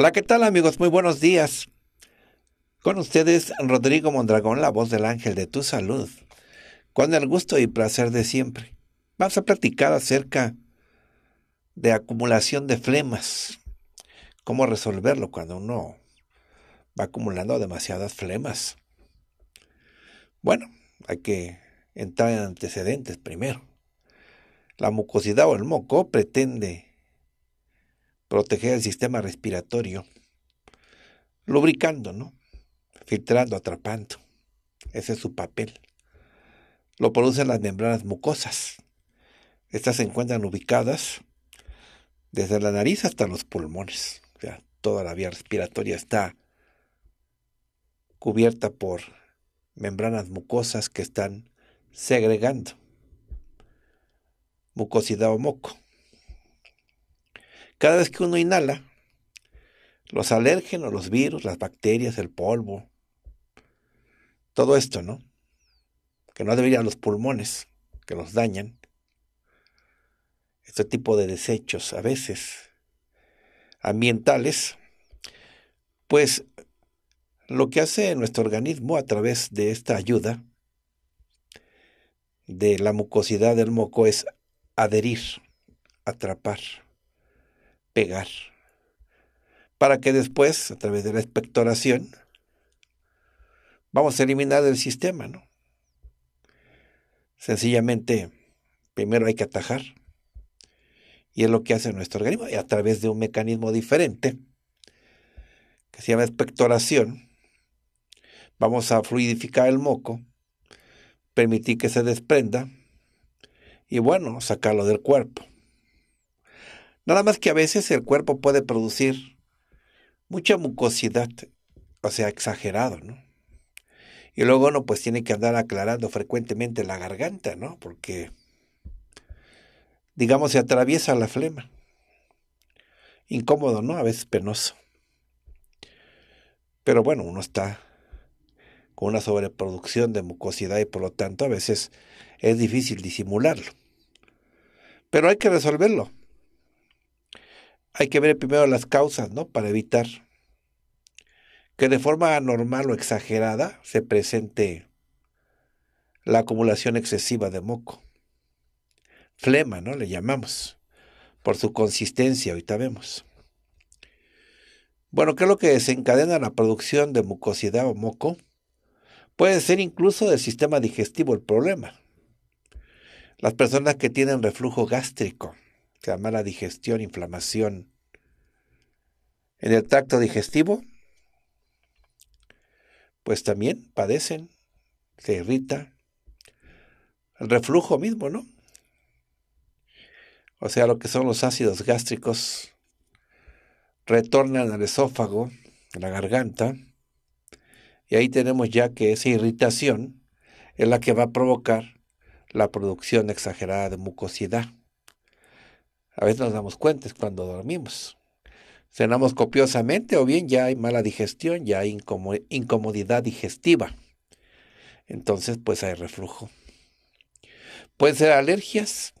Hola, ¿qué tal amigos? Muy buenos días. Con ustedes Rodrigo Mondragón, la voz del ángel de tu salud, con el gusto y placer de siempre. Vamos a platicar acerca de acumulación de flemas, cómo resolverlo cuando uno va acumulando demasiadas flemas. Bueno, hay que entrar en antecedentes primero. La mucosidad o el moco pretende proteger el sistema respiratorio, lubricando, ¿no? Filtrando, atrapando. Ese es su papel. Lo producen las membranas mucosas. Estas se encuentran ubicadas desde la nariz hasta los pulmones. O sea, toda la vía respiratoria está cubierta por membranas mucosas que están segregando mucosidad o moco. Cada vez que uno inhala, los alérgenos, los virus, las bacterias, el polvo, todo esto, ¿no? Que no deberían los pulmones, que los dañan. Este tipo de desechos a veces ambientales, pues lo que hace nuestro organismo a través de esta ayuda de la mucosidad del moco es adherir, atrapar pegar, para que después, a través de la expectoración, vamos a eliminar el sistema, ¿no? Sencillamente, primero hay que atajar, y es lo que hace nuestro organismo, y a través de un mecanismo diferente, que se llama expectoración, vamos a fluidificar el moco, permitir que se desprenda, y bueno, sacarlo del cuerpo. Nada más que a veces el cuerpo puede producir mucha mucosidad, o sea, exagerado, ¿no? Y luego uno pues tiene que andar aclarando frecuentemente la garganta, ¿no? Porque, digamos, se atraviesa la flema. Incómodo, ¿no? A veces penoso. Pero bueno, uno está con una sobreproducción de mucosidad y por lo tanto a veces es difícil disimularlo. Pero hay que resolverlo hay que ver primero las causas, ¿no? Para evitar que de forma anormal o exagerada se presente la acumulación excesiva de moco. Flema, ¿no? Le llamamos, por su consistencia, ahorita vemos. Bueno, ¿qué es lo que desencadena la producción de mucosidad o moco? Puede ser incluso del sistema digestivo el problema. Las personas que tienen reflujo gástrico, la mala digestión, inflamación en el tracto digestivo, pues también padecen, se irrita, el reflujo mismo, ¿no? O sea, lo que son los ácidos gástricos retornan al esófago, a la garganta, y ahí tenemos ya que esa irritación es la que va a provocar la producción exagerada de mucosidad. A veces nos damos cuenta es cuando dormimos. Cenamos copiosamente o bien ya hay mala digestión, ya hay incomodidad digestiva. Entonces, pues hay reflujo. Pueden ser alergias,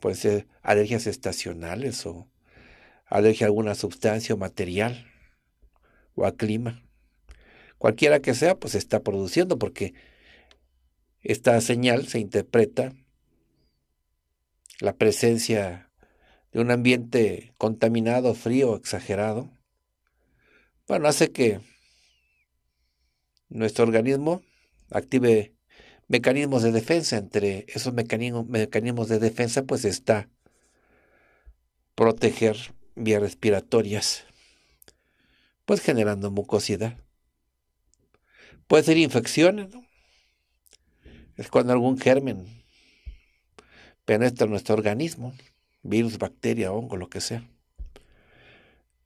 pueden ser alergias estacionales o alergia a alguna sustancia o material o a clima. Cualquiera que sea, pues se está produciendo porque esta señal se interpreta la presencia de un ambiente contaminado, frío, exagerado, bueno, hace que nuestro organismo active mecanismos de defensa. Entre esos mecanismos, de defensa, pues está proteger vías respiratorias, pues generando mucosidad. Puede ser infecciones, ¿no? Es cuando algún germen penetra nuestro organismo virus, bacteria, hongo, lo que sea.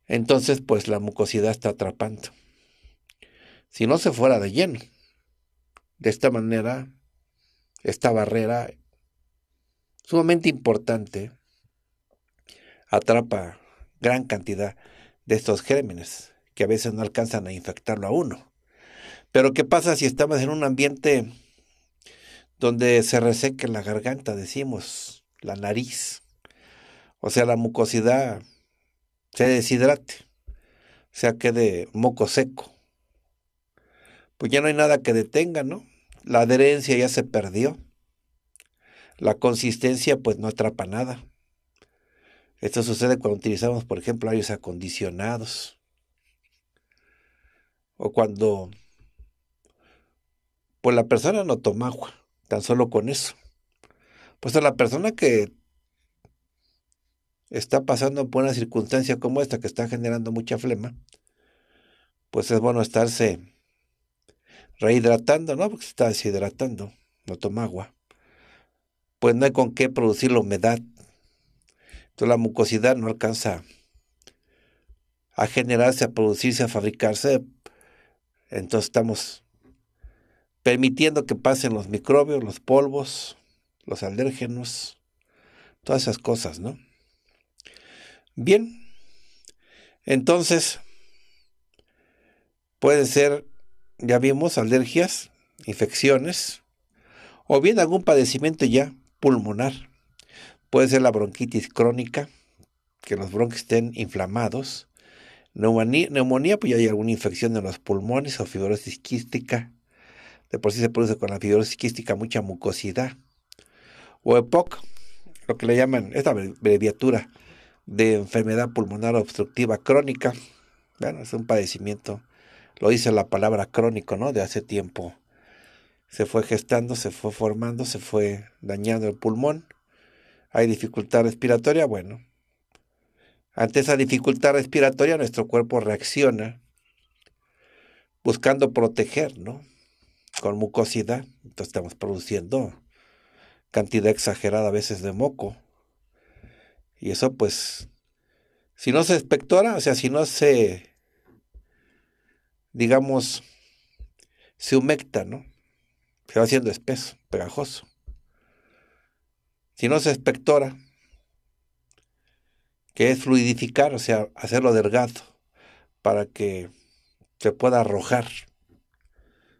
Entonces, pues la mucosidad está atrapando. Si no se fuera de lleno, de esta manera, esta barrera sumamente importante atrapa gran cantidad de estos gérmenes que a veces no alcanzan a infectarlo a uno. Pero ¿qué pasa si estamos en un ambiente donde se reseque la garganta, decimos, la nariz? o sea, la mucosidad se deshidrate, o sea, quede moco seco. Pues ya no hay nada que detenga, ¿no? La adherencia ya se perdió. La consistencia pues no atrapa nada. Esto sucede cuando utilizamos, por ejemplo, aires acondicionados. O cuando pues la persona no toma agua, tan solo con eso. Pues a la persona que está pasando por una circunstancia como esta que está generando mucha flema, pues es bueno estarse rehidratando, ¿no? Porque se está deshidratando, no toma agua. Pues no hay con qué producir la humedad. Entonces la mucosidad no alcanza a generarse, a producirse, a fabricarse. Entonces estamos permitiendo que pasen los microbios, los polvos, los alérgenos, todas esas cosas, ¿no? Bien, entonces pueden ser, ya vimos, alergias, infecciones, o bien algún padecimiento ya pulmonar. Puede ser la bronquitis crónica, que los bronquios estén inflamados. Neumonía, pues ya hay alguna infección de los pulmones o fibrosis quística. De por sí se produce con la fibrosis quística mucha mucosidad. O EPOC, lo que le llaman, esta abreviatura, de enfermedad pulmonar obstructiva crónica. Bueno, es un padecimiento, lo dice la palabra crónico, ¿no? De hace tiempo. Se fue gestando, se fue formando, se fue dañando el pulmón. Hay dificultad respiratoria, bueno. Ante esa dificultad respiratoria nuestro cuerpo reacciona buscando proteger, ¿no? Con mucosidad. Entonces estamos produciendo cantidad exagerada a veces de moco y eso pues, si no se espectora, o sea, si no se, digamos, se humecta, ¿no? Se va haciendo espeso, pegajoso. Si no se espectora, que es fluidificar, o sea, hacerlo delgado, para que se pueda arrojar,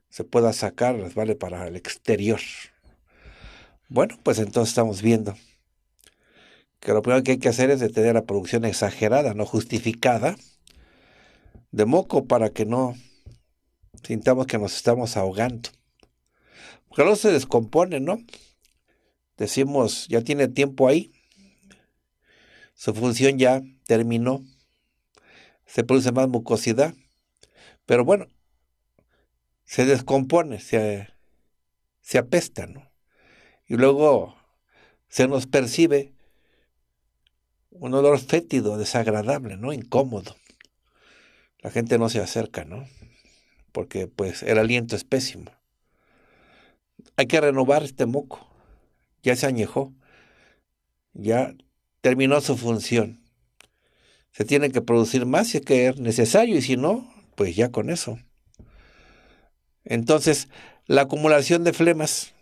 se pueda sacar, ¿vale? Para el exterior. Bueno, pues entonces estamos viendo que lo primero que hay que hacer es detener la producción exagerada, no justificada, de moco para que no sintamos que nos estamos ahogando. Porque luego se descompone, ¿no? Decimos, ya tiene tiempo ahí, su función ya terminó, se produce más mucosidad, pero bueno, se descompone, se, se apesta, ¿no? Y luego se nos percibe un olor fétido, desagradable, ¿no? Incómodo. La gente no se acerca, ¿no? Porque pues el aliento es pésimo. Hay que renovar este moco. Ya se añejó. Ya terminó su función. Se tiene que producir más si es que es necesario y si no, pues ya con eso. Entonces, la acumulación de flemas,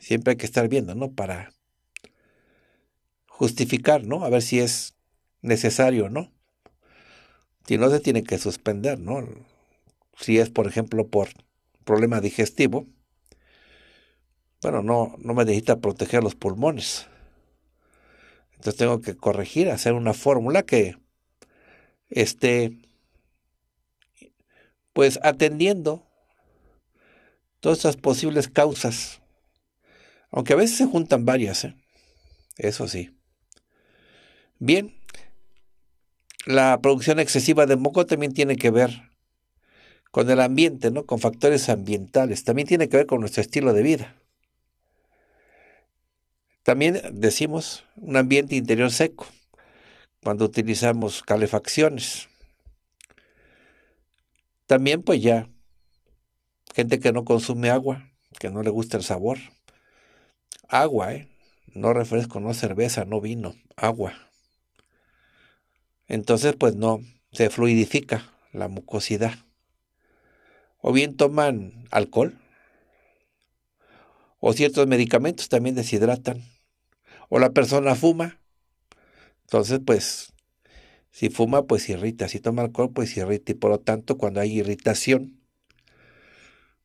siempre hay que estar viendo, ¿no? Para justificar, ¿no? A ver si es necesario, ¿no? Si no, se tiene que suspender, ¿no? Si es, por ejemplo, por problema digestivo, bueno, no, no me necesita proteger los pulmones. Entonces tengo que corregir, hacer una fórmula que esté, pues, atendiendo todas esas posibles causas. Aunque a veces se juntan varias, ¿eh? eso sí. Bien, la producción excesiva de moco también tiene que ver con el ambiente, ¿no? Con factores ambientales. También tiene que ver con nuestro estilo de vida. También decimos un ambiente interior seco cuando utilizamos calefacciones. También pues ya gente que no consume agua, que no le gusta el sabor. Agua, ¿eh? No refresco, no cerveza, no vino, agua. Entonces, pues no, se fluidifica la mucosidad. O bien toman alcohol, o ciertos medicamentos también deshidratan, o la persona fuma. Entonces, pues, si fuma, pues irrita, si toma alcohol, pues irrita, y por lo tanto, cuando hay irritación,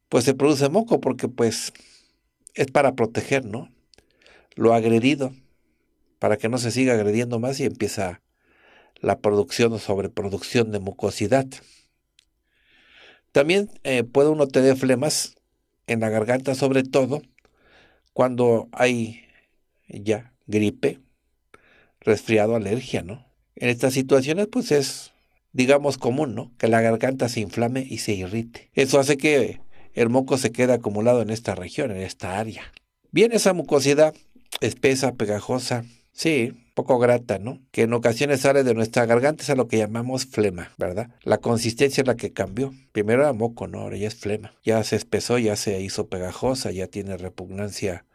pues se produce moco, porque pues es para proteger, ¿no? Lo agredido, para que no se siga agrediendo más y empieza la producción o sobreproducción de mucosidad. También eh, puede uno tener flemas en la garganta, sobre todo cuando hay ya gripe, resfriado, alergia, ¿no? En estas situaciones, pues es, digamos, común, ¿no? Que la garganta se inflame y se irrite. Eso hace que el moco se quede acumulado en esta región, en esta área. Bien, esa mucosidad espesa, pegajosa, sí, poco grata, ¿no? Que en ocasiones sale de nuestra garganta, es a lo que llamamos flema, ¿verdad? La consistencia es la que cambió. Primero era moco, ¿no? Ahora ya es flema. Ya se espesó, ya se hizo pegajosa, ya tiene repugnancia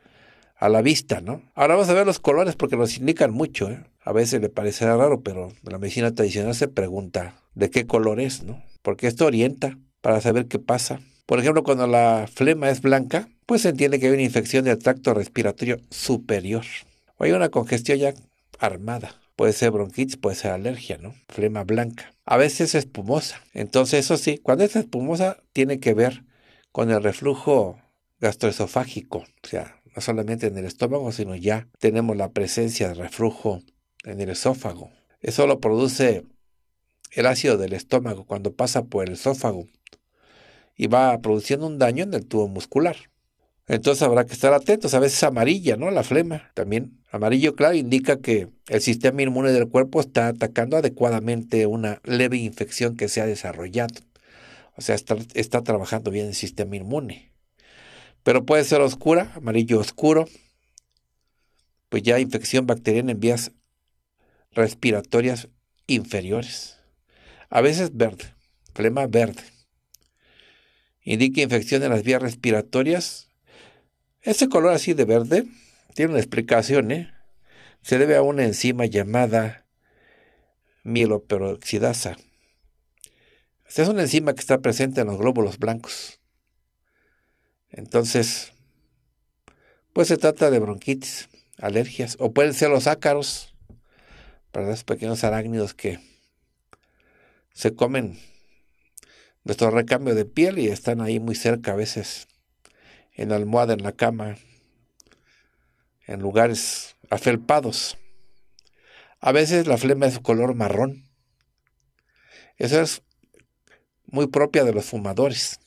a la vista, ¿no? Ahora vamos a ver los colores porque los indican mucho, ¿eh? A veces le parecerá raro, pero la medicina tradicional se pregunta de qué color es, ¿no? Porque esto orienta para saber qué pasa. Por ejemplo, cuando la flema es blanca, pues se entiende que hay una infección del tracto respiratorio superior. O hay una congestión ya armada. Puede ser bronquitis, puede ser alergia, ¿no? Flema blanca. A veces espumosa. Entonces, eso sí, cuando es espumosa, tiene que ver con el reflujo gastroesofágico. O sea, no solamente en el estómago, sino ya tenemos la presencia de reflujo en el esófago. Eso lo produce el ácido del estómago cuando pasa por el esófago y va produciendo un daño en el tubo muscular. Entonces habrá que estar atentos. A veces amarilla, ¿no? La flema también Amarillo claro indica que el sistema inmune del cuerpo está atacando adecuadamente una leve infección que se ha desarrollado. O sea, está, trabajando bien el sistema inmune. Pero puede ser oscura, amarillo oscuro, pues ya infección bacteriana en vías respiratorias inferiores. A veces verde, flema verde. Indica infección en las vías respiratorias. Ese color así de verde tiene una explicación, ¿eh? Se debe a una enzima llamada mieloperoxidasa. es una enzima que está presente en los glóbulos blancos. Entonces, pues se trata de bronquitis, alergias, o pueden ser los ácaros, para los pequeños arácnidos que se comen nuestro recambio de piel y están ahí muy cerca a veces, en la almohada, en la cama, en lugares afelpados. A veces la flema es color marrón. Eso es muy propia de los fumadores.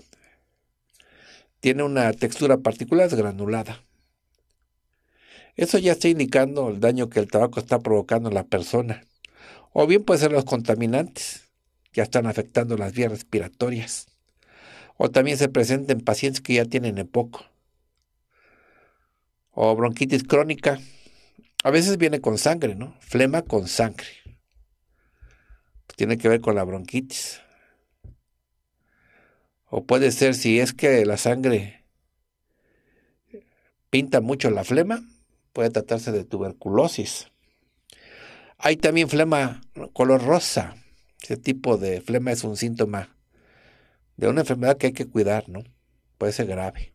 Tiene una textura particular granulada. Eso ya está indicando el daño que el tabaco está provocando a la persona. O bien puede ser los contaminantes, ya están afectando las vías respiratorias. O también se presenta en pacientes que ya tienen EPOC, o bronquitis crónica. A veces viene con sangre, ¿no? Flema con sangre. tiene que ver con la bronquitis. O puede ser si es que la sangre pinta mucho la flema, puede tratarse de tuberculosis. Hay también flema color rosa. Ese tipo de flema es un síntoma de una enfermedad que hay que cuidar, ¿no? Puede ser grave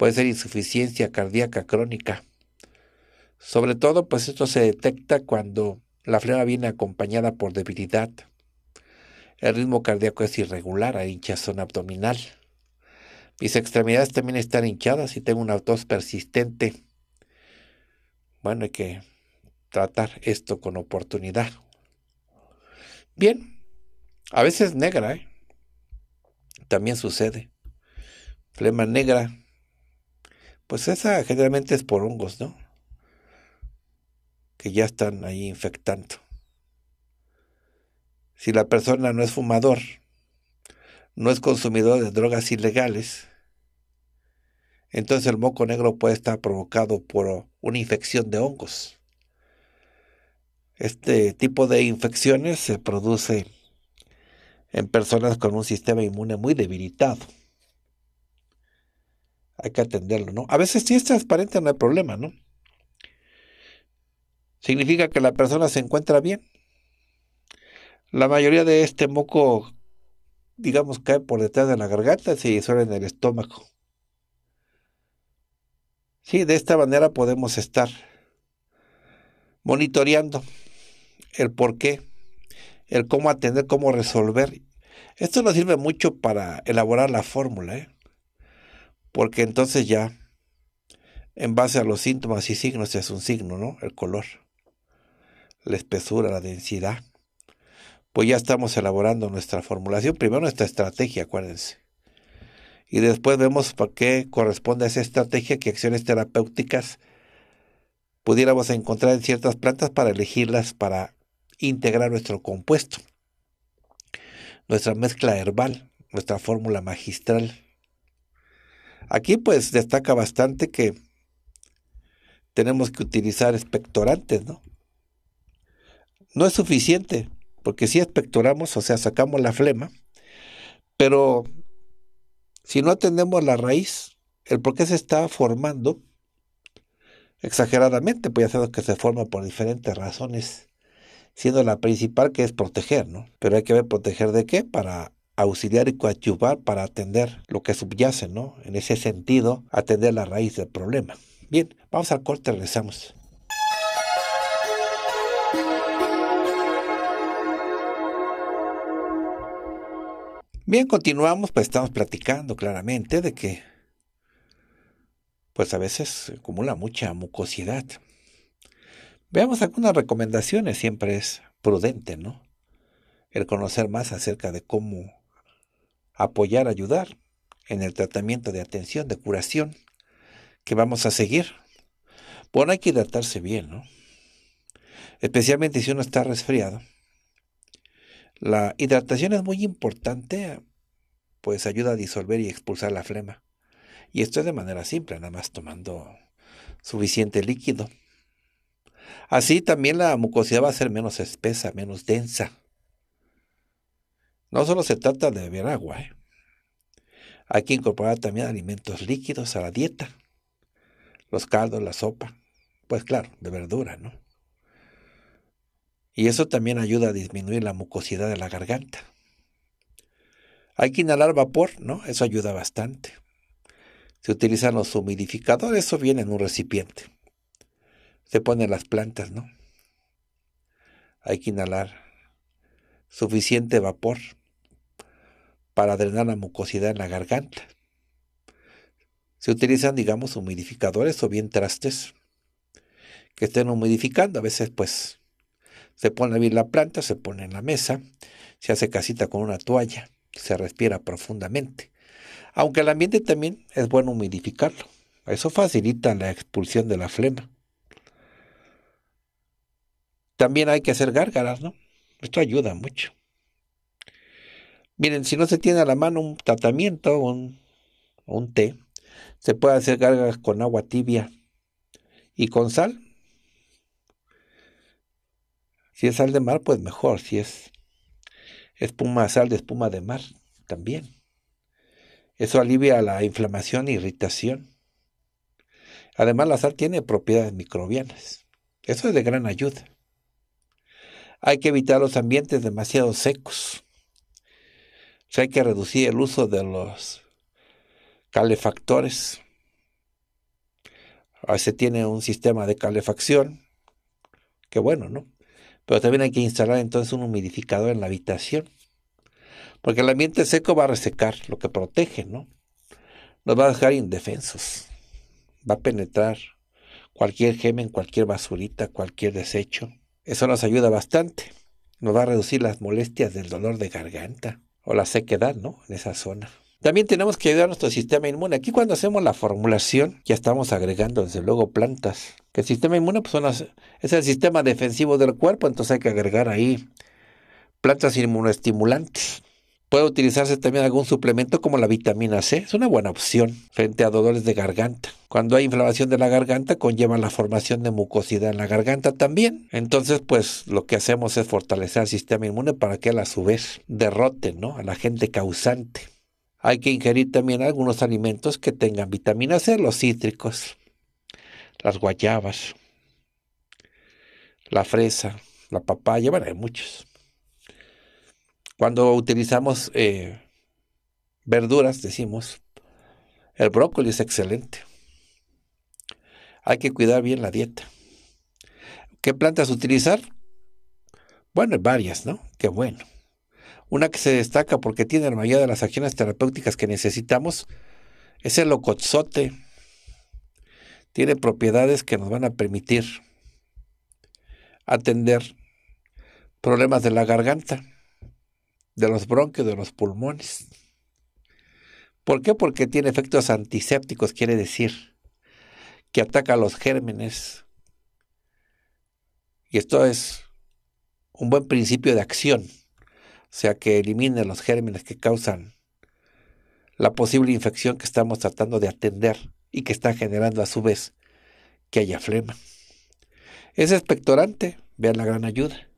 puede ser insuficiencia cardíaca crónica. Sobre todo, pues esto se detecta cuando la flema viene acompañada por debilidad. El ritmo cardíaco es irregular, hay hinchazón abdominal. Mis extremidades también están hinchadas y tengo una tos persistente. Bueno, hay que tratar esto con oportunidad. Bien, a veces negra, ¿eh? También sucede. Flema negra, pues esa generalmente es por hongos, ¿no? Que ya están ahí infectando. Si la persona no es fumador, no es consumidor de drogas ilegales, entonces el moco negro puede estar provocado por una infección de hongos. Este tipo de infecciones se produce en personas con un sistema inmune muy debilitado hay que atenderlo, ¿no? A veces si es transparente no hay problema, ¿no? Significa que la persona se encuentra bien. La mayoría de este moco, digamos, cae por detrás de la garganta y se en el estómago. Sí, de esta manera podemos estar monitoreando el por qué, el cómo atender, cómo resolver. Esto nos sirve mucho para elaborar la fórmula, ¿eh? porque entonces ya, en base a los síntomas y signos, es un signo, ¿no? El color, la espesura, la densidad. Pues ya estamos elaborando nuestra formulación, primero nuestra estrategia, acuérdense. Y después vemos para qué corresponde a esa estrategia, qué acciones terapéuticas pudiéramos encontrar en ciertas plantas para elegirlas para integrar nuestro compuesto, nuestra mezcla herbal, nuestra fórmula magistral. Aquí pues destaca bastante que tenemos que utilizar expectorantes, ¿no? No es suficiente, porque si expectoramos, o sea, sacamos la flema, pero si no atendemos la raíz, el por qué se está formando, exageradamente, pues ya sabemos que se forma por diferentes razones, siendo la principal que es proteger, ¿no? Pero hay que ver proteger de qué para auxiliar y coadyuvar para atender lo que subyace, ¿no? En ese sentido, atender la raíz del problema. Bien, vamos al corte, regresamos. Bien, continuamos, pues estamos platicando claramente de que pues a veces acumula mucha mucosidad. Veamos algunas recomendaciones, siempre es prudente, ¿no? El conocer más acerca de cómo apoyar, ayudar en el tratamiento de atención, de curación que vamos a seguir. Bueno, hay que hidratarse bien, ¿no? Especialmente si uno está resfriado. La hidratación es muy importante, pues ayuda a disolver y expulsar la flema. Y esto es de manera simple, nada más tomando suficiente líquido. Así también la mucosidad va a ser menos espesa, menos densa. No solo se trata de beber agua, ¿eh? hay que incorporar también alimentos líquidos a la dieta, los caldos, la sopa, pues claro, de verdura, ¿no? Y eso también ayuda a disminuir la mucosidad de la garganta. Hay que inhalar vapor, ¿no? Eso ayuda bastante. Se utilizan los humidificadores, eso viene en un recipiente. Se ponen las plantas, ¿no? Hay que inhalar suficiente vapor para drenar la mucosidad en la garganta. Se utilizan, digamos, humidificadores o bien trastes que estén humidificando. A veces, pues, se pone bien la planta, se pone en la mesa, se hace casita con una toalla, se respira profundamente. Aunque el ambiente también es bueno humidificarlo. Eso facilita la expulsión de la flema. También hay que hacer gárgaras, ¿no? Esto ayuda mucho. Miren, si no se tiene a la mano un tratamiento, un, un té, se puede hacer galgas con agua tibia y con sal. Si es sal de mar, pues mejor. Si es espuma, sal de espuma de mar, también. Eso alivia la inflamación e irritación. Además, la sal tiene propiedades microbianas. Eso es de gran ayuda. Hay que evitar los ambientes demasiado secos o pues hay que reducir el uso de los calefactores. Ah, se tiene un sistema de calefacción, que bueno, ¿no? Pero también hay que instalar entonces un humidificador en la habitación, porque el ambiente seco va a resecar, lo que protege, ¿no? Nos va a dejar indefensos, va a penetrar cualquier gemen, cualquier basurita, cualquier desecho. Eso nos ayuda bastante, nos va a reducir las molestias del dolor de garganta o la sequedad, ¿no? En esa zona. También tenemos que ayudar a nuestro sistema inmune. Aquí cuando hacemos la formulación, ya estamos agregando desde luego plantas. el sistema inmune pues, es el sistema defensivo del cuerpo, entonces hay que agregar ahí plantas inmunoestimulantes. Puede utilizarse también algún suplemento como la vitamina C. Es una buena opción frente a dolores de garganta. Cuando hay inflamación de la garganta conlleva la formación de mucosidad en la garganta también. Entonces, pues lo que hacemos es fortalecer el sistema inmune para que él a su vez derrote ¿no? a la gente causante. Hay que ingerir también algunos alimentos que tengan vitamina C, los cítricos, las guayabas, la fresa, la papaya, bueno, hay muchos. Cuando utilizamos eh, verduras, decimos, el brócoli es excelente. Hay que cuidar bien la dieta. ¿Qué plantas utilizar? Bueno, varias, ¿no? Qué bueno. Una que se destaca porque tiene la mayoría de las acciones terapéuticas que necesitamos es el ocotzote, Tiene propiedades que nos van a permitir atender problemas de la garganta de los bronquios, de los pulmones. ¿Por qué? Porque tiene efectos antisépticos, quiere decir, que ataca a los gérmenes. Y esto es un buen principio de acción, o sea, que elimine los gérmenes que causan la posible infección que estamos tratando de atender y que está generando a su vez que haya flema. Es expectorante, vean la gran ayuda.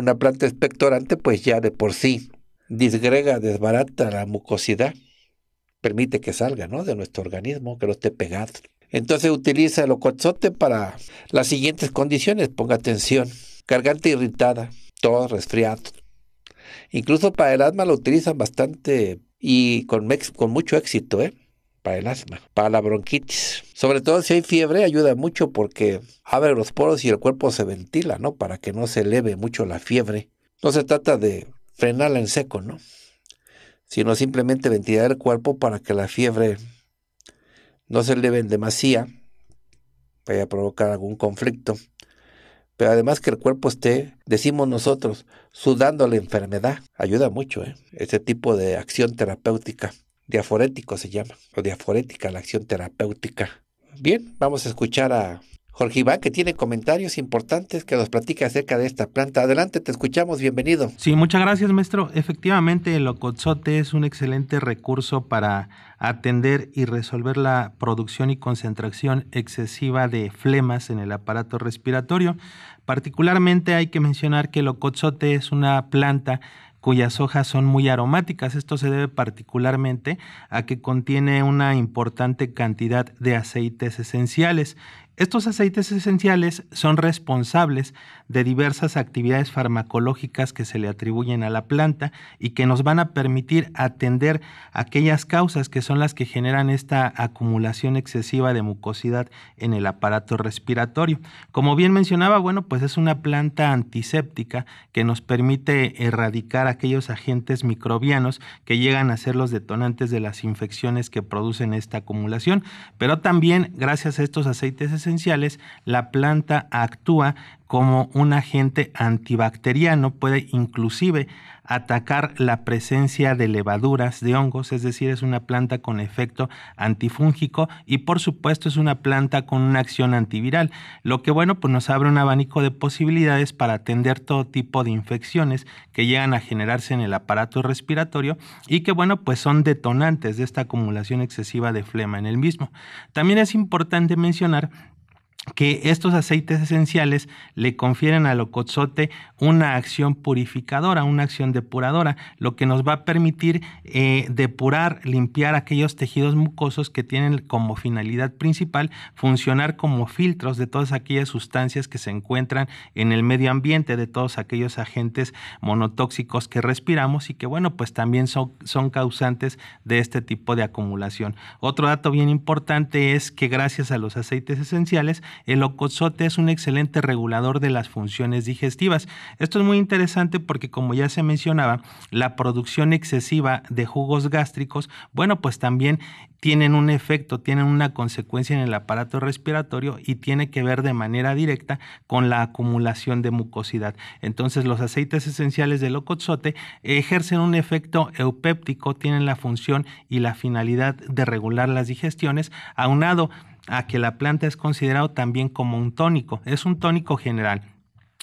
Una planta expectorante pues ya de por sí disgrega, desbarata la mucosidad, permite que salga ¿no? de nuestro organismo, que no esté pegado. Entonces utiliza el ocozote para las siguientes condiciones, ponga atención, garganta irritada, todo resfriado. Incluso para el asma lo utilizan bastante y con, con mucho éxito, ¿eh? para el asma, para la bronquitis. Sobre todo si hay fiebre ayuda mucho porque abre los poros y el cuerpo se ventila, ¿no? Para que no se eleve mucho la fiebre. No se trata de frenarla en seco, ¿no? Sino simplemente ventilar el cuerpo para que la fiebre no se eleve en demasía, vaya a provocar algún conflicto. Pero además que el cuerpo esté, decimos nosotros, sudando la enfermedad, ayuda mucho, ¿eh? Este tipo de acción terapéutica. Diaforético se llama, o diaforética, la acción terapéutica. Bien, vamos a escuchar a Jorge Iván, que tiene comentarios importantes que nos platica acerca de esta planta. Adelante, te escuchamos, bienvenido. Sí, muchas gracias, maestro. Efectivamente, el Ocotzote es un excelente recurso para atender y resolver la producción y concentración excesiva de flemas en el aparato respiratorio. Particularmente hay que mencionar que el ocotzote es una planta cuyas hojas son muy aromáticas. Esto se debe particularmente a que contiene una importante cantidad de aceites esenciales estos aceites esenciales son responsables de diversas actividades farmacológicas que se le atribuyen a la planta y que nos van a permitir atender aquellas causas que son las que generan esta acumulación excesiva de mucosidad en el aparato respiratorio. Como bien mencionaba, bueno, pues es una planta antiséptica que nos permite erradicar aquellos agentes microbianos que llegan a ser los detonantes de las infecciones que producen esta acumulación, pero también gracias a estos aceites esenciales la planta actúa como un agente antibacteriano, puede inclusive atacar la presencia de levaduras, de hongos, es decir, es una planta con efecto antifúngico y por supuesto es una planta con una acción antiviral, lo que bueno, pues nos abre un abanico de posibilidades para atender todo tipo de infecciones que llegan a generarse en el aparato respiratorio y que bueno, pues son detonantes de esta acumulación excesiva de flema en el mismo. También es importante mencionar que estos aceites esenciales le confieren al ocotzote una acción purificadora, una acción depuradora, lo que nos va a permitir eh, depurar, limpiar aquellos tejidos mucosos que tienen como finalidad principal funcionar como filtros de todas aquellas sustancias que se encuentran en el medio ambiente, de todos aquellos agentes monotóxicos que respiramos y que, bueno, pues también son causantes de este tipo de acumulación. Otro dato bien importante es que gracias a los aceites esenciales, el ocozote es un excelente regulador de las funciones digestivas. Esto es muy interesante porque como ya se mencionaba, la producción excesiva de jugos gástricos, bueno, pues también tienen un efecto, tienen una consecuencia en el aparato respiratorio y tiene que ver de manera directa con la acumulación de mucosidad. Entonces los aceites esenciales de locotzote ejercen un efecto eupéptico, tienen la función y la finalidad de regular las digestiones, aunado a que la planta es considerado también como un tónico, es un tónico general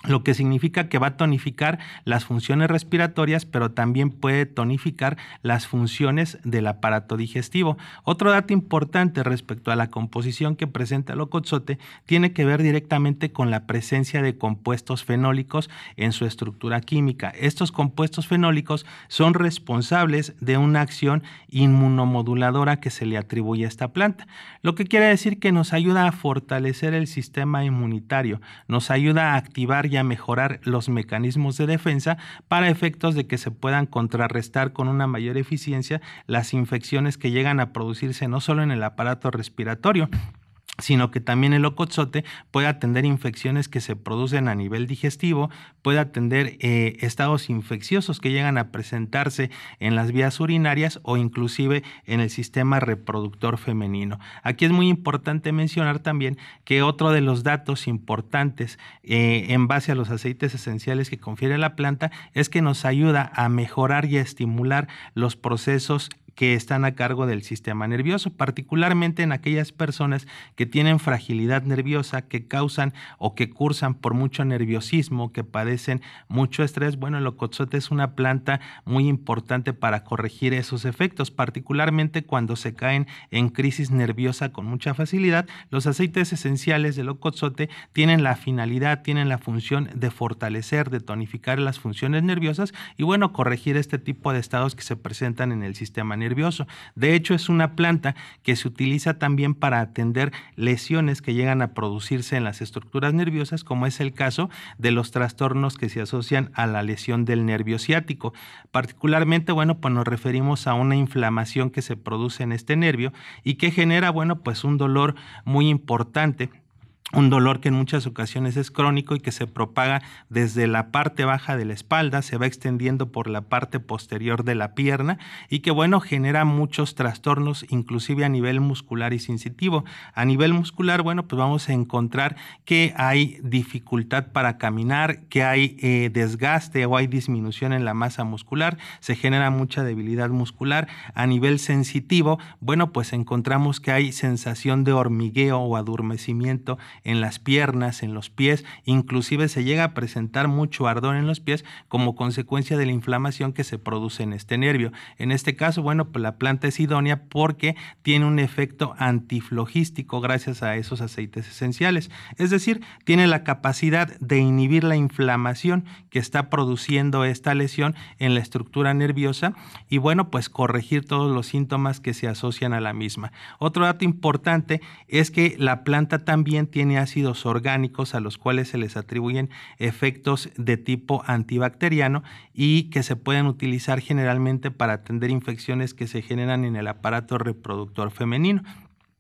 lo que significa que va a tonificar las funciones respiratorias, pero también puede tonificar las funciones del aparato digestivo. Otro dato importante respecto a la composición que presenta el ocotzote tiene que ver directamente con la presencia de compuestos fenólicos en su estructura química. Estos compuestos fenólicos son responsables de una acción inmunomoduladora que se le atribuye a esta planta, lo que quiere decir que nos ayuda a fortalecer el sistema inmunitario, nos ayuda a activar y a mejorar los mecanismos de defensa para efectos de que se puedan contrarrestar con una mayor eficiencia las infecciones que llegan a producirse no solo en el aparato respiratorio, sino que también el ocotzote puede atender infecciones que se producen a nivel digestivo, puede atender eh, estados infecciosos que llegan a presentarse en las vías urinarias o inclusive en el sistema reproductor femenino. Aquí es muy importante mencionar también que otro de los datos importantes eh, en base a los aceites esenciales que confiere la planta es que nos ayuda a mejorar y a estimular los procesos que están a cargo del sistema nervioso, particularmente en aquellas personas que tienen fragilidad nerviosa, que causan o que cursan por mucho nerviosismo, que padecen mucho estrés. Bueno, el Ocotzote es una planta muy importante para corregir esos efectos, particularmente cuando se caen en crisis nerviosa con mucha facilidad. Los aceites esenciales del Ocotzote tienen la finalidad, tienen la función de fortalecer, de tonificar las funciones nerviosas y bueno, corregir este tipo de estados que se presentan en el sistema nervioso nervioso. De hecho, es una planta que se utiliza también para atender lesiones que llegan a producirse en las estructuras nerviosas, como es el caso de los trastornos que se asocian a la lesión del nervio ciático. Particularmente, bueno, pues nos referimos a una inflamación que se produce en este nervio y que genera, bueno, pues un dolor muy importante un dolor que en muchas ocasiones es crónico y que se propaga desde la parte baja de la espalda, se va extendiendo por la parte posterior de la pierna y que bueno, genera muchos trastornos inclusive a nivel muscular y sensitivo. A nivel muscular, bueno, pues vamos a encontrar que hay dificultad para caminar, que hay eh, desgaste o hay disminución en la masa muscular, se genera mucha debilidad muscular. A nivel sensitivo, bueno, pues encontramos que hay sensación de hormigueo o adormecimiento en las piernas, en los pies, inclusive se llega a presentar mucho ardor en los pies como consecuencia de la inflamación que se produce en este nervio. En este caso, bueno, pues la planta es idónea porque tiene un efecto antiflogístico gracias a esos aceites esenciales, es decir, tiene la capacidad de inhibir la inflamación que está produciendo esta lesión en la estructura nerviosa y bueno, pues corregir todos los síntomas que se asocian a la misma. Otro dato importante es que la planta también tiene ácidos orgánicos a los cuales se les atribuyen efectos de tipo antibacteriano y que se pueden utilizar generalmente para atender infecciones que se generan en el aparato reproductor femenino.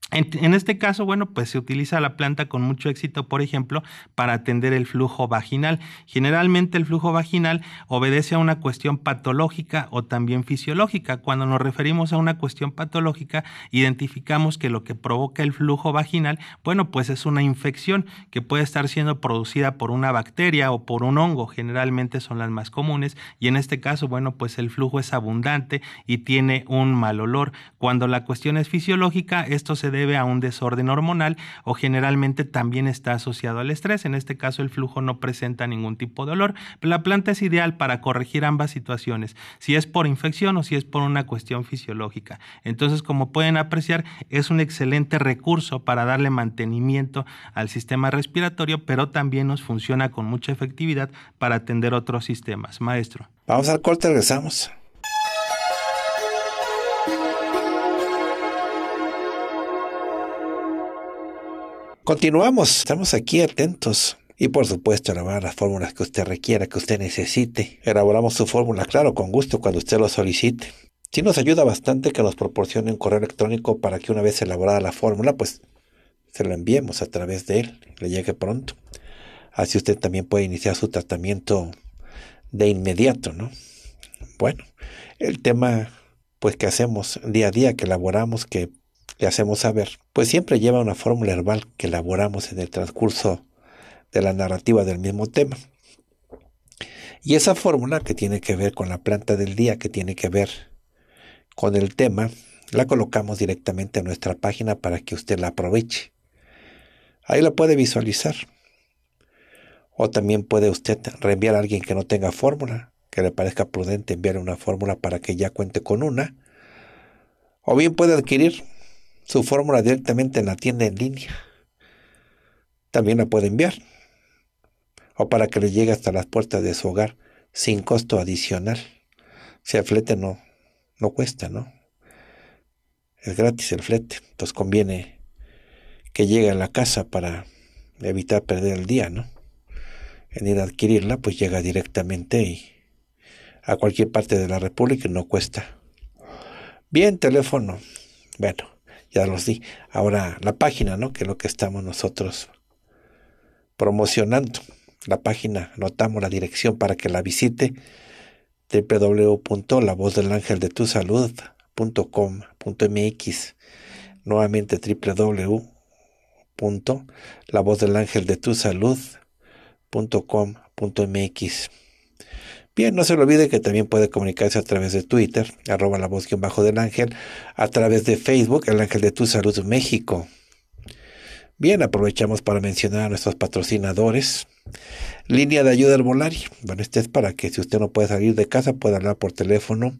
En, este caso, bueno, pues se utiliza la planta con mucho éxito, por ejemplo, para atender el flujo vaginal. Generalmente el flujo vaginal obedece a una cuestión patológica o también fisiológica. Cuando nos referimos a una cuestión patológica, identificamos que lo que provoca el flujo vaginal, bueno, pues es una infección que puede estar siendo producida por una bacteria o por un hongo, generalmente son las más comunes, y en este caso, bueno, pues el flujo es abundante y tiene un mal olor. Cuando la cuestión es fisiológica, esto se debe debe a un desorden hormonal o generalmente también está asociado al estrés. En este caso el flujo no presenta ningún tipo de dolor. la planta es ideal para corregir ambas situaciones, si es por infección o si es por una cuestión fisiológica. Entonces, como pueden apreciar, es un excelente recurso para darle mantenimiento al sistema respiratorio, pero también nos funciona con mucha efectividad para atender otros sistemas. Maestro. Vamos al corte, regresamos. Continuamos, estamos aquí atentos. Y por supuesto, elaborar las fórmulas que usted requiera, que usted necesite. Elaboramos su fórmula, claro, con gusto cuando usted lo solicite. Si nos ayuda bastante que nos proporcione un correo electrónico para que una vez elaborada la fórmula, pues se la enviemos a través de él, le llegue pronto. Así usted también puede iniciar su tratamiento de inmediato, ¿no? Bueno, el tema, pues que hacemos día a día, que elaboramos, que le hacemos saber, pues siempre lleva una fórmula herbal que elaboramos en el transcurso de la narrativa del mismo tema. Y esa fórmula que tiene que ver con la planta del día, que tiene que ver con el tema, la colocamos directamente en nuestra página para que usted la aproveche. Ahí la puede visualizar. O también puede usted reenviar a alguien que no tenga fórmula, que le parezca prudente enviarle una fórmula para que ya cuente con una. O bien puede adquirir su fórmula directamente en la tienda en línea. También la puede enviar o para que le llegue hasta las puertas de su hogar sin costo adicional. Si el flete no, no cuesta, ¿no? Es gratis el flete, entonces conviene que llegue a la casa para evitar perder el día, ¿no? En ir a adquirirla, pues llega directamente y a cualquier parte de la República y no cuesta. Bien, teléfono. Bueno, ya los di. Ahora la página, ¿no? Que es lo que estamos nosotros promocionando. La página, anotamos la dirección para que la visite www.lavozdelangeldetusalud.com.mx Nuevamente www.lavozdelangeldetusalud.com.mx Bien, no se le olvide que también puede comunicarse a través de Twitter, arroba la voz bajo del ángel, a través de Facebook, el ángel de tu salud México. Bien, aprovechamos para mencionar a nuestros patrocinadores. Línea de ayuda volario. Bueno, este es para que si usted no puede salir de casa, pueda hablar por teléfono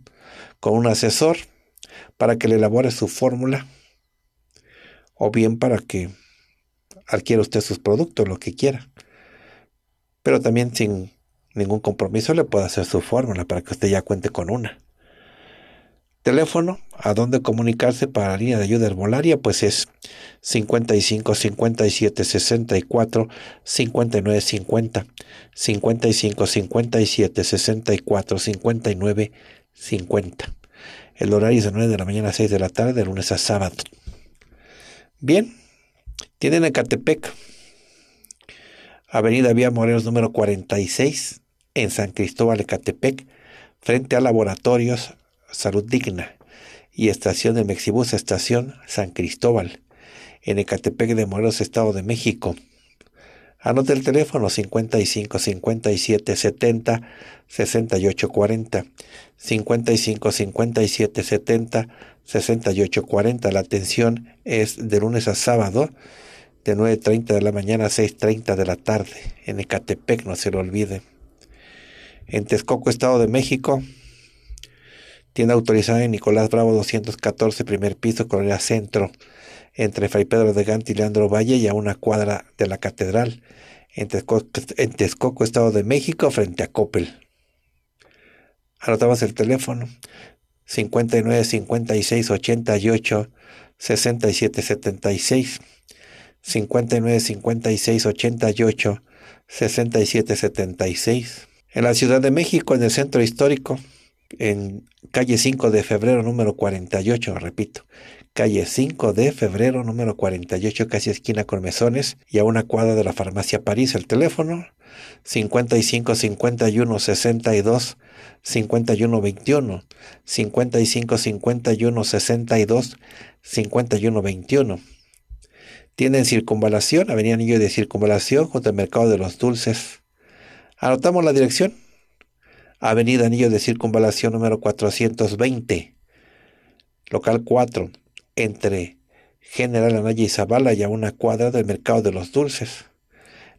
con un asesor para que le elabore su fórmula o bien para que adquiera usted sus productos, lo que quiera. Pero también sin ningún compromiso, le puede hacer su fórmula para que usted ya cuente con una. Teléfono, a dónde comunicarse para la línea de ayuda herbolaria, pues es 55 57 64 59 50, 55 57 64 59 50. El horario es de 9 de la mañana a 6 de la tarde, de lunes a sábado. Bien, tienen Ecatepec, Avenida Vía Morelos número 46, en San Cristóbal Ecatepec, frente a Laboratorios Salud Digna y Estación de Mexibus, Estación San Cristóbal, en Ecatepec de Morelos, Estado de México. Anote el teléfono 55 57 70 68 40. 55 57 70 68 40. La atención es de lunes a sábado, de 9.30 de la mañana a 6.30 de la tarde, en Ecatepec, no se lo olvide en Texcoco, Estado de México. Tienda autorizada en Nicolás Bravo 214, primer piso, Colonia Centro, entre Fray Pedro de Gante y Leandro Valle y a una cuadra de la Catedral, en Texcoco, en Texcoco Estado de México, frente a Coppel. Anotamos el teléfono 59 56 88 67 76 59 56 88 67 76 en la Ciudad de México, en el centro histórico, en calle 5 de febrero número 48, repito, calle 5 de febrero número 48, casi esquina con mesones y a una cuadra de la farmacia París. El teléfono 55 51 62 51 21 55 51 62 51 21. Tienen circunvalación, Avenida Niño de Circunvalación junto al Mercado de los Dulces Anotamos la dirección. Avenida Anillo de Circunvalación número 420, local 4, entre General Anaya y Zavala y a una cuadra del Mercado de los Dulces.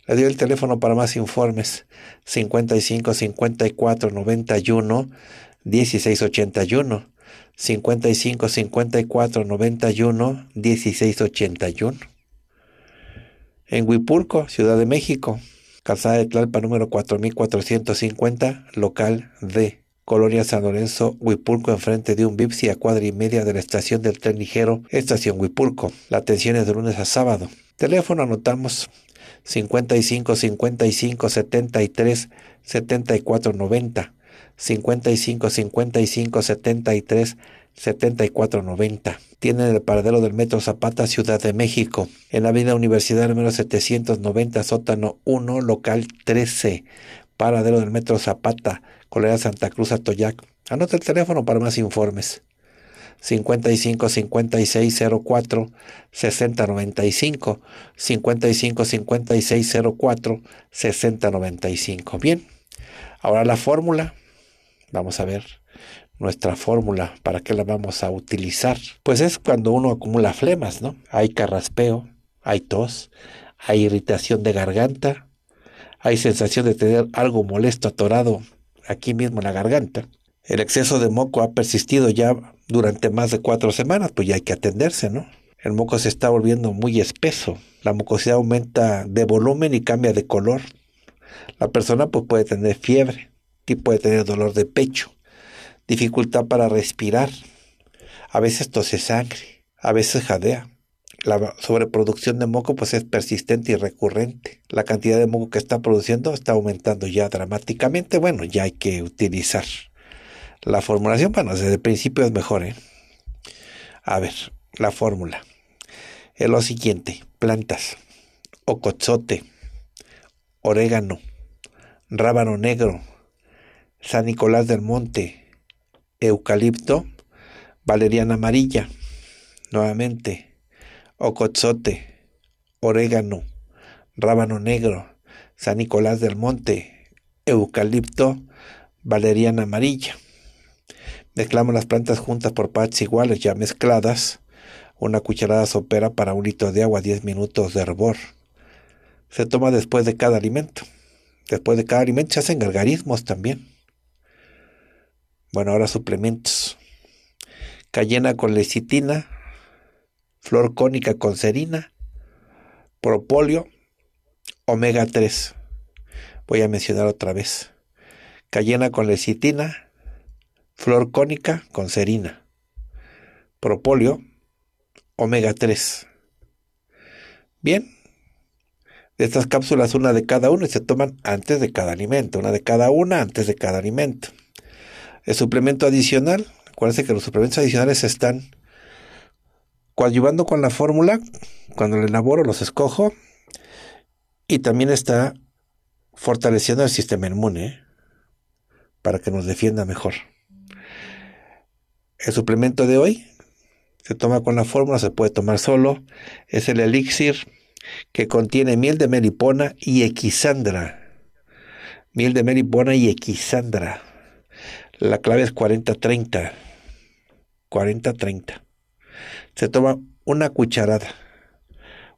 Le dio el teléfono para más informes 55 54 91 1681 81 55 54 91 16 81 en Huipurco, Ciudad de México Calzada de Tlalpa número 4450, local D, Colonia San Lorenzo, Huipulco, enfrente de un Bipsi a cuadra y media de la estación del tren ligero, Estación Huipulco. La atención es de lunes a sábado. Teléfono anotamos 55 55 73 74 90 55 55 73 7490. Tienen el paradero del Metro Zapata, Ciudad de México, en la Avenida Universidad número 790, sótano 1, local 13. Paradero del Metro Zapata, Colera Santa Cruz, Atoyac. Anota el teléfono para más informes. 55 56 04 60 95 55 56 04 60 95. Bien, ahora la fórmula. Vamos a ver nuestra fórmula, para qué la vamos a utilizar. Pues es cuando uno acumula flemas, ¿no? Hay carraspeo, hay tos, hay irritación de garganta, hay sensación de tener algo molesto atorado aquí mismo en la garganta. El exceso de moco ha persistido ya durante más de cuatro semanas, pues ya hay que atenderse, ¿no? El moco se está volviendo muy espeso, la mucosidad aumenta de volumen y cambia de color. La persona pues, puede tener fiebre y puede tener dolor de pecho dificultad para respirar, a veces tose sangre, a veces jadea. La sobreproducción de moco pues es persistente y recurrente. La cantidad de moco que está produciendo está aumentando ya dramáticamente. Bueno, ya hay que utilizar la formulación. Bueno, desde el principio es mejor. ¿eh? A ver, la fórmula. Es lo siguiente. Plantas. Ocochote. Orégano. Rábano negro. San Nicolás del Monte eucalipto, valeriana amarilla, nuevamente, Ocotzote, orégano, rábano negro, San Nicolás del Monte, eucalipto, valeriana amarilla. Mezclamos las plantas juntas por partes iguales, ya mezcladas. Una cucharada sopera para un litro de agua, 10 minutos de hervor. Se toma después de cada alimento. Después de cada alimento se hacen algarismos también bueno, ahora suplementos, cayena con lecitina, flor cónica con serina, propóleo, omega 3. Voy a mencionar otra vez. Cayena con lecitina, flor cónica con serina, propóleo, omega 3. Bien. De estas cápsulas, una de cada una, se toman antes de cada alimento, una de cada una antes de cada alimento. El suplemento adicional, acuérdense que los suplementos adicionales están coadyuvando con la fórmula, cuando la elaboro los escojo, y también está fortaleciendo el sistema inmune para que nos defienda mejor. El suplemento de hoy se toma con la fórmula, se puede tomar solo, es el elixir que contiene miel de melipona y equisandra. Miel de melipona y equisandra. La clave es 40-30. 40-30. Se toma una cucharada.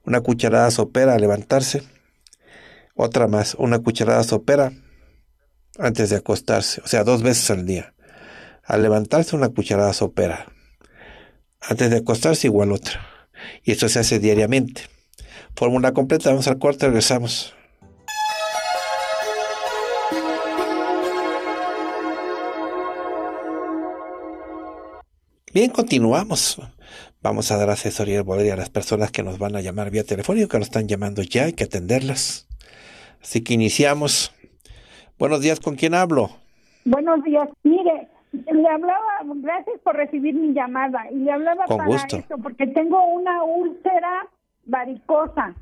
Una cucharada sopera al levantarse. Otra más, una cucharada sopera antes de acostarse. O sea, dos veces al día. Al levantarse una cucharada sopera. Antes de acostarse igual otra. Y esto se hace diariamente. Fórmula completa, vamos al cuarto, y regresamos. Bien, continuamos. Vamos a dar asesoría al a las personas que nos van a llamar vía telefónico, que nos están llamando ya, hay que atenderlas. Así que iniciamos. Buenos días, ¿con quién hablo? Buenos días, mire, le hablaba, gracias por recibir mi llamada, y le hablaba para gusto. esto, porque tengo una úlcera varicosa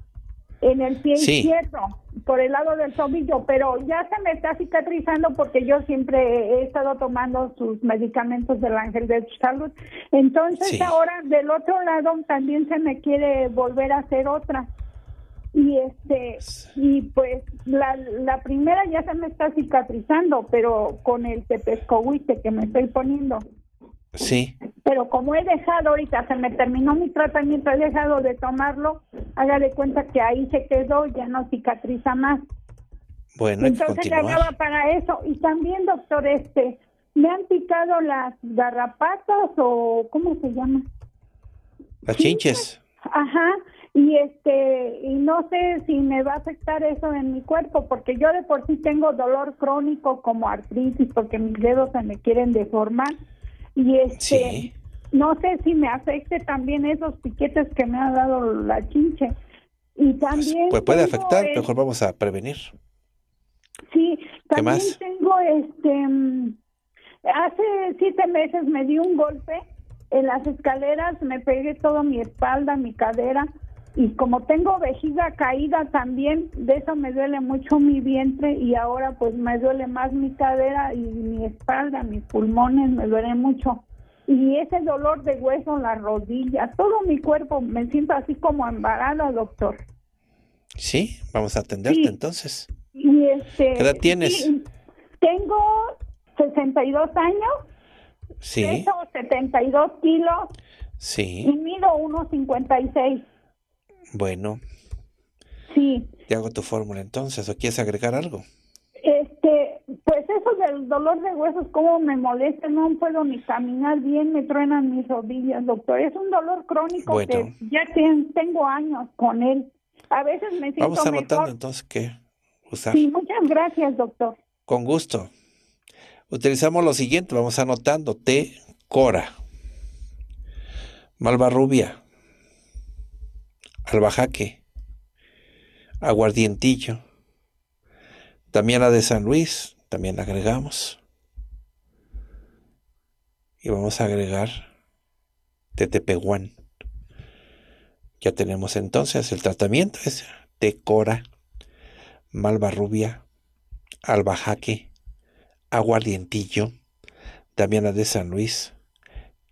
en el pie sí. izquierdo por el lado del tobillo, pero ya se me está cicatrizando porque yo siempre he estado tomando sus medicamentos del ángel de salud. Entonces ahora del otro lado también se me quiere volver a hacer otra. Y este y pues la, primera ya se me está cicatrizando, pero con el tepescohuite que me estoy poniendo. Sí. Pero como he dejado ahorita, se me terminó mi tratamiento, he dejado de tomarlo, Hágale cuenta que ahí se quedó, ya no cicatriza más. Bueno, entonces ya daba para eso. Y también, doctor, este, me han picado las garrapatas o ¿cómo se llama? Las chinches. Ajá. Y este, y no sé si me va a afectar eso en mi cuerpo, porque yo de por sí tengo dolor crónico como artritis, porque mis dedos se me quieren deformar. Y este, no sé si me afecte también esos piquetes que me ha dado la chinche. Y pues, también. Pues, puede afectar, mejor vamos a prevenir. Sí, también tengo este. Hace siete meses me di un golpe en las escaleras, me pegué toda mi espalda, mi cadera y como tengo vejiga caída también, de eso me duele mucho mi vientre y ahora pues me duele más mi cadera y mi espalda, mis pulmones, me duele mucho. Y ese dolor de hueso en rodilla todo mi cuerpo, me siento así como embarada, doctor. Sí, vamos a atenderte entonces. Este, ¿Qué edad tienes? tengo 62 años. Sí. Peso 72 kilos. Sí. Y mido 1,56. Bueno. Sí. Te hago tu fórmula entonces, ¿o quieres agregar algo? Este, pues eso del dolor de huesos, cómo me molesta, no puedo ni caminar bien, me truenan mis rodillas, doctor. Es un dolor crónico que ya tengo años con él. A veces me siento Vamos anotando entonces qué usar. Sí, muchas gracias, doctor. Con gusto. Utilizamos lo siguiente, vamos anotando, T. cora, malvarrubia, albajaque, aguardientillo, también la de San Luis, también la agregamos. Y vamos a agregar tetepehuán. Ya tenemos entonces el tratamiento, es tecora, malvarrubia, albajaque, aguardientillo, también la de San Luis,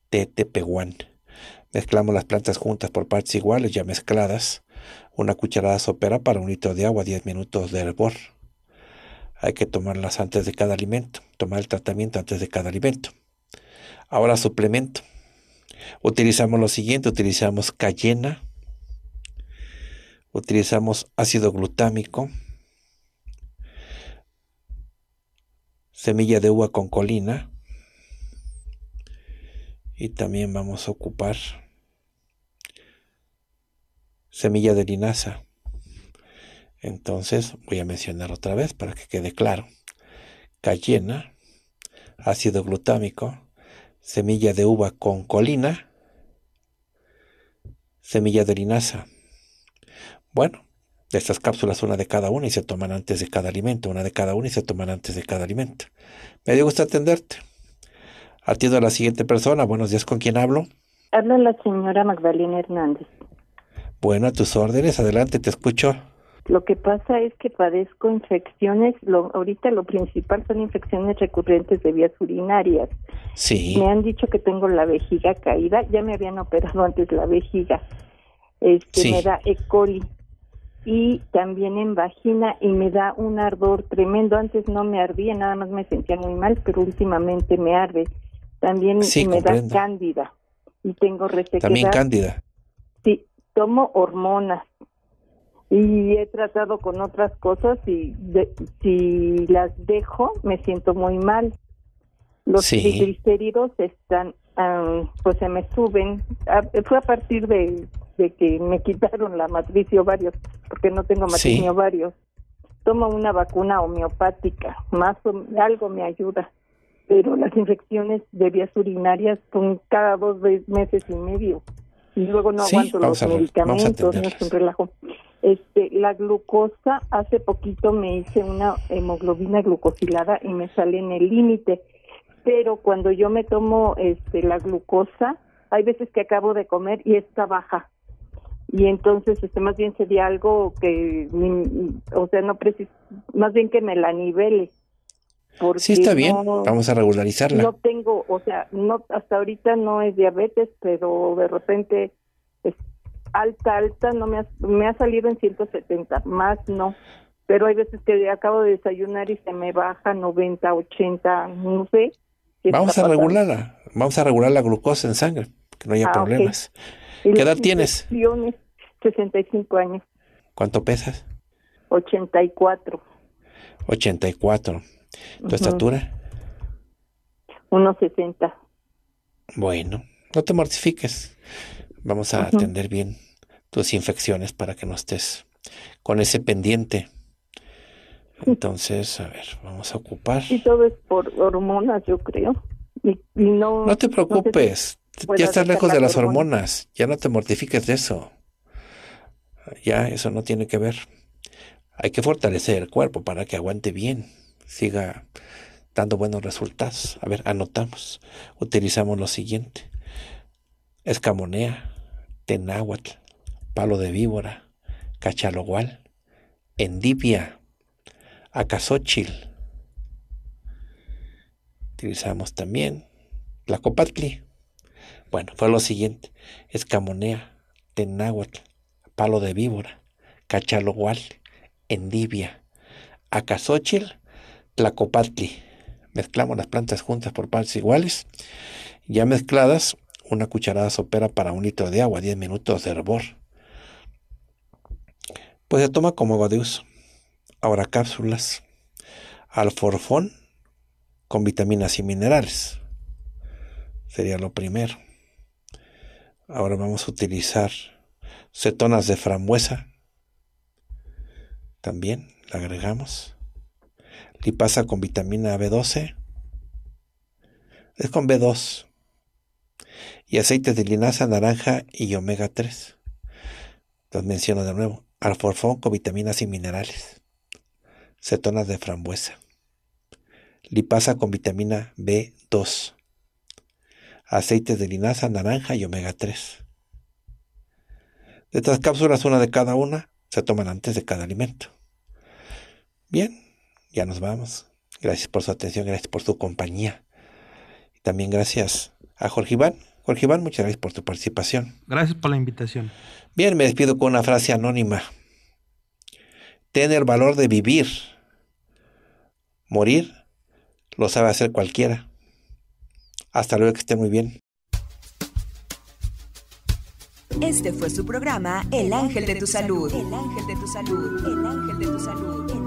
Tetepehuán. Mezclamos las plantas juntas por partes iguales ya mezcladas. Una cucharada sopera para un litro de agua, 10 minutos de hervor. Hay que tomarlas antes de cada alimento, tomar el tratamiento antes de cada alimento. Ahora suplemento. Utilizamos lo siguiente, utilizamos cayena, utilizamos ácido glutámico, semilla de uva con colina y también vamos a ocupar semilla de linaza. Entonces voy a mencionar otra vez para que quede claro. Cayena, ácido glutámico, semilla de uva con colina, semilla de linaza. Bueno, de estas cápsulas una de cada una y se toman antes de cada alimento, una de cada una y se toman antes de cada alimento. Me dio gusto atenderte. Atiendo a la siguiente persona. Buenos días, ¿con quién hablo? Habla la señora Magdalena Hernández. Bueno, a tus órdenes, adelante, te escucho. Lo que pasa es que padezco infecciones, ahorita lo principal son infecciones recurrentes de vías urinarias. Sí. Me han dicho que tengo la vejiga caída, ya me habían operado antes la vejiga. Este, sí. Me da E. coli y también en vagina y me da un ardor tremendo. Antes no me ardía, nada más me sentía muy mal, pero últimamente me arde. También me da cándida y tengo resequedad. También cándida. Sí, tomo hormonas y he tratado con otras cosas y si las dejo me siento muy mal. Los sí. están, pues se me suben. Ah, fue a partir de, de, que me quitaron la matriz y ovarios, porque no tengo matriz sí. ovarios. Tomo una vacuna homeopática, más algo me ayuda. Pero las infecciones de vías urinarias son cada dos meses y medio y luego no aguanto los medicamentos, no es un relajo. Este, la glucosa, hace poquito me hice una hemoglobina glucosilada y me sale en el límite, pero cuando yo me tomo este, la glucosa, hay veces que acabo de comer y está baja. Y entonces, este, más bien sería algo que, mm, o sea, no más bien que me la nivele sí, está bien, vamos a regularizarla. No tengo, o sea, no hasta ahorita no es diabetes, pero de repente es alta, alta, no me ha, me ha salido en 170, más no. Pero hay veces que acabo de desayunar y se me baja 90, 80, no sé. Vamos a regularla, vamos a regular la glucosa en sangre, que no haya ah, problemas. ¿Qué edad tienes? 65 años. ¿Cuánto pesas? 84. 84. ¿Tu estatura? 1,60. Bueno, no te mortifiques. Vamos a atender bien tus infecciones para que no estés con ese pendiente. Entonces, a ver, vamos a ocupar. Y todo es por hormonas, yo creo. no, te preocupes, ya estás lejos de las hormonas. ya no te mortifiques de eso. Ya, eso no tiene que ver. Hay que fortalecer el cuerpo para que aguante bien siga dando buenos resultados. A ver, anotamos. Utilizamos lo siguiente. Escamonea, tenáhuatl, palo de víbora, cachalogual, Endivia. acasochil. Utilizamos también copatli. Bueno, fue lo siguiente. Escamonea, tenáhuatl, palo de víbora, cachalogual, endivia, acasochil Tlacopatli. Mezclamos las plantas juntas por partes iguales. Ya mezcladas, una cucharada sopera para un litro de agua, 10 minutos de hervor. Pues se toma como agua de uso. Ahora cápsulas. Alforfón con vitaminas y minerales. Sería lo primero. Ahora vamos a utilizar cetonas de frambuesa. También la agregamos lipasa con vitamina B12, es con B2 y aceites de linaza, naranja y omega 3. Los menciono de nuevo. Alforfón con vitaminas y minerales. Cetonas de frambuesa. Lipasa con vitamina B2. Aceites de linaza, naranja y omega 3. De estas cápsulas, una de cada una se toman antes de cada alimento. Bien, ya nos vamos. Gracias por su atención, gracias por su compañía. Y también gracias a Jorge Iván. Jorge Iván, muchas gracias por tu participación. Gracias por la invitación. Bien, me despido con una frase anónima. Tener el valor de vivir. Morir lo sabe hacer cualquiera. Hasta luego, que esté muy bien. Este fue su programa El Ángel de tu Salud. El Ángel de tu Salud. El Ángel de tu Salud.